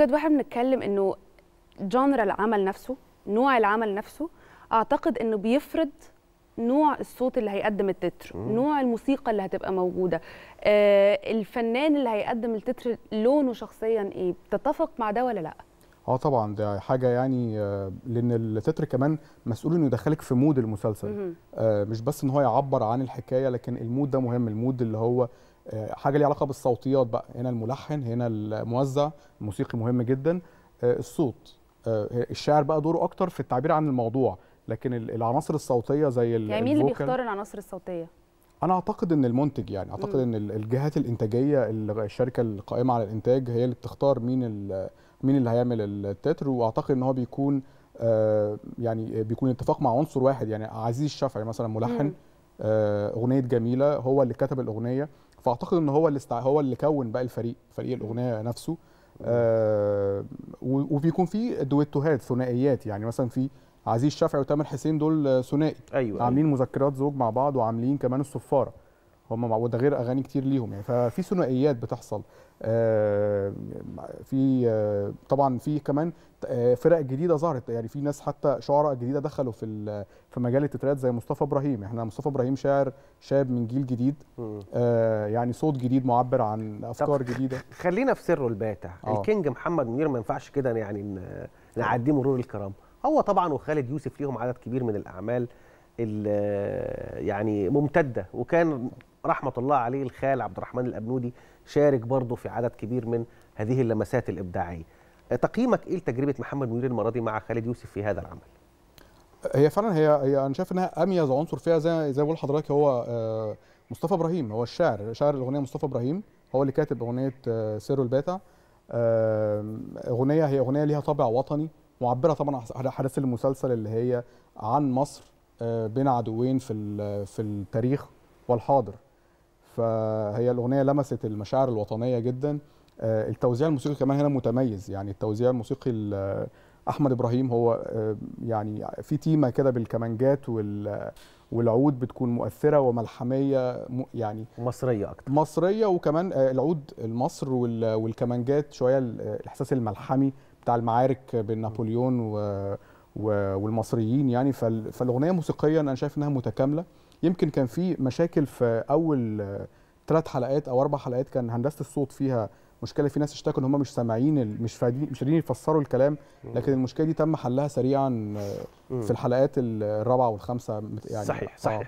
بجد واحنا بنتكلم انه جانر العمل نفسه نوع العمل نفسه اعتقد انه بيفرض نوع الصوت اللي هيقدم التتر مم. نوع الموسيقى اللي هتبقى موجوده آه الفنان اللي هيقدم التتر لونه شخصيا ايه بتتفق مع ده ولا لا اه طبعا ده حاجه يعني آه لان التتر كمان مسؤول انه يدخلك في مود المسلسل آه مش بس ان هو يعبر عن الحكايه لكن المود ده مهم المود اللي هو آه، حاجه ليها علاقه بالصوتيات بقى هنا الملحن هنا الموزع الموسيقي مهم جدا آه، الصوت آه، الشاعر بقى دوره اكتر في التعبير عن الموضوع لكن العناصر الصوتيه زي يعني مين اللي بيختار العناصر الصوتيه انا اعتقد ان المنتج يعني اعتقد ان الجهات الانتاجيه الشركه القائمه على الانتاج هي اللي بتختار مين مين اللي هيعمل التتر واعتقد ان هو بيكون يعني بيكون اتفاق مع عنصر واحد يعني عزيز الشافعي مثلا ملحن اغنيه جميله هو اللي كتب الاغنيه فاعتقد ان هو اللي استع... هو اللي كون بقى الفريق فريق الاغنيه نفسه آه وبيكون في دويتوهات ثنائيات يعني مثلا في عزيز شافعي وتامر حسين دول آه، ثنائي أيوة, أيوة. عاملين أيوة. مذكرات زوج مع بعض وعاملين كمان الصفاره هم وده غير اغاني كتير ليهم يعني ففي ثنائيات بتحصل آه، في آه، طبعا في كمان آه، فرق جديده ظهرت يعني في ناس حتى شعراء جديده دخلوا في في مجال التترات زي مصطفى ابراهيم احنا مصطفى ابراهيم شاعر شاب من جيل جديد يعني صوت جديد معبر عن افكار جديده خلينا في سره الباتع آه. الكينج محمد منير ما ينفعش كده يعني نعديه مرور الكرام هو طبعا وخالد يوسف ليهم عدد كبير من الاعمال يعني ممتده وكان رحمه الله عليه الخال عبد الرحمن الابنودي شارك برضه في عدد كبير من هذه اللمسات الابداعيه تقييمك ايه لتجربه محمد منير المرادي مع خالد يوسف في هذا العمل هي فعلا هي هي انا شايف انها اميز عنصر فيها زي زي ما بقول لحضرتك هو آه، مصطفى ابراهيم هو الشاعر شاعر الاغنيه مصطفى ابراهيم هو اللي كاتب اغنيه آه، سير الباتع اغنيه هي اغنيه ليها طابع وطني معبره طبعا عن احداث المسلسل اللي هي عن مصر آه، بين عدوين في في التاريخ والحاضر فهي الاغنيه لمست المشاعر الوطنيه جدا آه، التوزيع الموسيقي كمان هنا متميز يعني التوزيع الموسيقي احمد ابراهيم هو آه، يعني في تيمه كده بالكمانجات وال والعود بتكون مؤثره وملحميه يعني مصريه اكتر مصريه وكمان آه، العود المصر والكمانجات شويه الاحساس الملحمي بتاع المعارك بين نابليون و والمصريين يعني فالاغنيه موسيقيا انا شايف انها متكامله يمكن كان في مشاكل في اول ثلاث حلقات او اربع حلقات كان هندسه الصوت فيها مشكله في ناس اشتكوا ان هم مش سامعين مش فاهمين مش قادرين يفسروا الكلام لكن المشكله دي تم حلها سريعا آه، في الحلقات الرابعه والخامسه يعني صحيح صحيح آه.